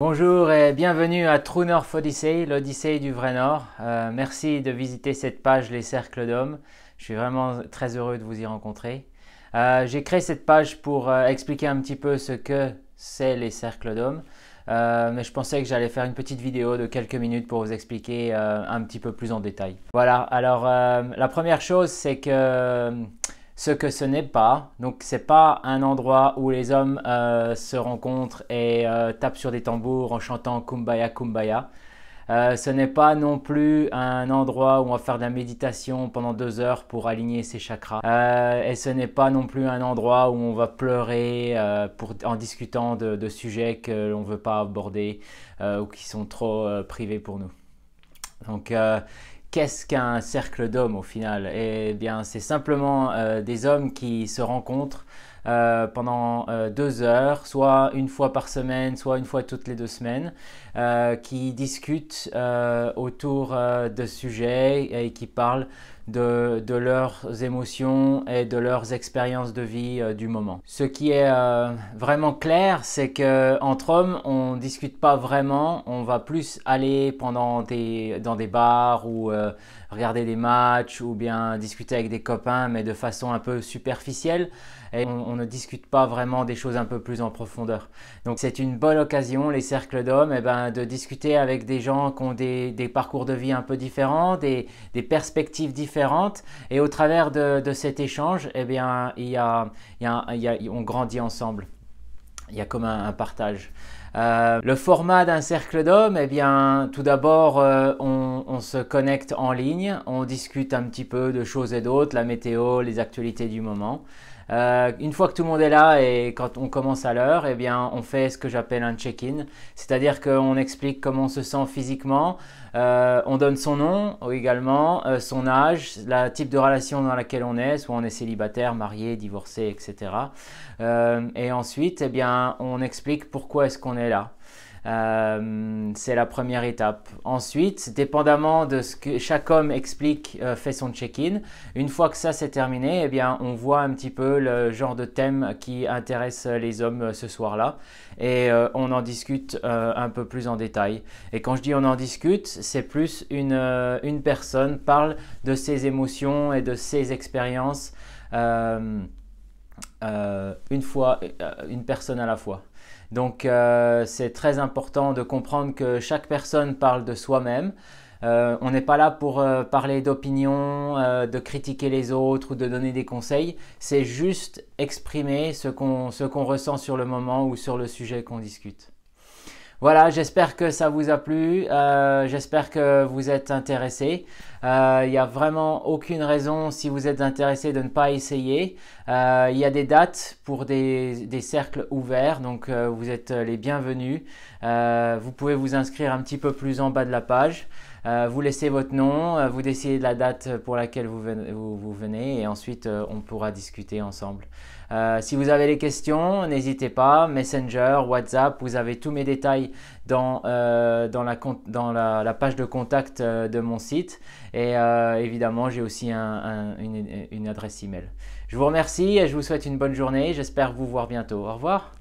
Bonjour et bienvenue à True North Odyssey, l'Odyssée du vrai Nord. Euh, merci de visiter cette page Les Cercles d'Hommes. Je suis vraiment très heureux de vous y rencontrer. Euh, j'ai créé cette page pour euh, expliquer un petit peu ce que c'est les Cercles d'Hommes. mais je pensais que j'allais faire une petite vidéo de quelques minutes pour vous expliquer un petit peu plus en détail. Voilà, alors la première chose c'est que ce que ce n'est pas. Donc c'est pas un endroit où les hommes euh, se rencontrent et euh, tapent sur des tambours en chantant Kumbaya Kumbaya. Euh, ce n'est pas non plus un endroit où on va faire de la méditation pendant deux heures pour aligner ses chakras. et ce n'est pas non plus un endroit où on va pleurer pour, en discutant de, de sujets que l'on ne veut pas aborder ou qui sont trop privés pour nous. Donc Qu'est-ce qu'un cercle d'hommes au final Eh bien, c'est simplement euh, des hommes qui se rencontrent euh, pendant euh, deux heures, soit une fois par semaine, soit une fois toutes les deux semaines, qui discutent autour de sujets et qui parlent de, leurs émotions et de leurs expériences de vie euh, du moment. Ce qui est euh, vraiment clair, c'est que entre hommes, on discute pas vraiment, on va plus aller pendant des, dans des bars ou euh, regarder des matchs ou bien discuter avec des copains, mais de façon un peu superficielle. Et on, ne discute pas vraiment des choses un peu plus en profondeur. Donc c'est une bonne occasion, les cercles d'hommes, eh ben, de discuter avec des gens qui ont des, parcours de vie un peu différents, des perspectives différentes et au travers de, cet échange, eh bien, il y a, on grandit ensemble. Il y a comme un partage. Euh, le format d'un cercle d'hommes, eh bien, tout d'abord, euh, on, se connecte en ligne, on discute un petit peu de choses et d'autres, la météo, les actualités du moment. Euh, une fois que tout le monde est là et quand on commence à l'heure, eh bien, on fait ce que j'appelle un check-in, c'est-à-dire qu'on explique comment on se sent physiquement, on donne son nom également, son âge, la type de relation dans laquelle on est, soit on est célibataire, marié, divorcé, etc. et ensuite, eh bien, on explique pourquoi est-ce qu'on là. Euh, c'est la première étape. Ensuite, dépendamment de ce que chaque homme explique, euh, fait son check-in. Une fois que ça c'est terminé, et eh bien, on voit un petit peu le genre de thème qui intéresse les hommes euh, ce soir-là, et on en discute un peu plus en détail. Et quand je dis on en discute, c'est plus une, une personne parle de ses émotions et de ses expériences. Euh, une fois, euh, une personne à la fois. Donc euh, c'est très important de comprendre que chaque personne parle de soi-même. on n'est pas là pour parler d'opinion, de critiquer les autres ou de donner des conseils. C'est juste exprimer ce qu'on ressent sur le moment ou sur le sujet qu'on discute. Voilà, j'espère que ça vous a plu, euh, j'espère que vous êtes intéressé. Euh, il y n'y a vraiment aucune raison, si vous êtes intéressé, de ne pas essayer. Euh, il y a des dates pour des, des cercles ouverts, donc vous êtes les bienvenus. vous pouvez vous inscrire un petit peu plus en bas de la page. Euh, vous laissez votre nom, euh, vous décidez de la date pour laquelle vous venez, et ensuite euh, on pourra discuter ensemble. si vous avez des questions, n'hésitez pas, Messenger, WhatsApp, vous avez tous mes détails dans, la, page de contact de mon site et évidemment j'ai aussi une, une adresse email. Je vous remercie et je vous souhaite une bonne journée, j'espère vous voir bientôt. Au revoir.